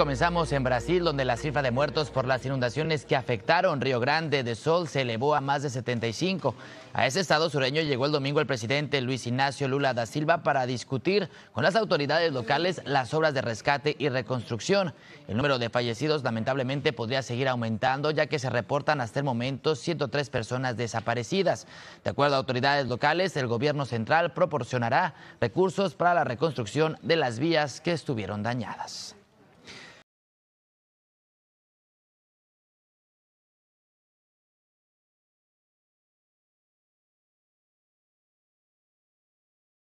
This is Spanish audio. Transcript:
Comenzamos en Brasil, donde la cifra de muertos por las inundaciones que afectaron Río Grande de Sol se elevó a más de 75. A ese estado sureño llegó el domingo el presidente Luis Ignacio Lula da Silva para discutir con las autoridades locales las obras de rescate y reconstrucción. El número de fallecidos lamentablemente podría seguir aumentando, ya que se reportan hasta el momento 103 personas desaparecidas. De acuerdo a autoridades locales, el gobierno central proporcionará recursos para la reconstrucción de las vías que estuvieron dañadas.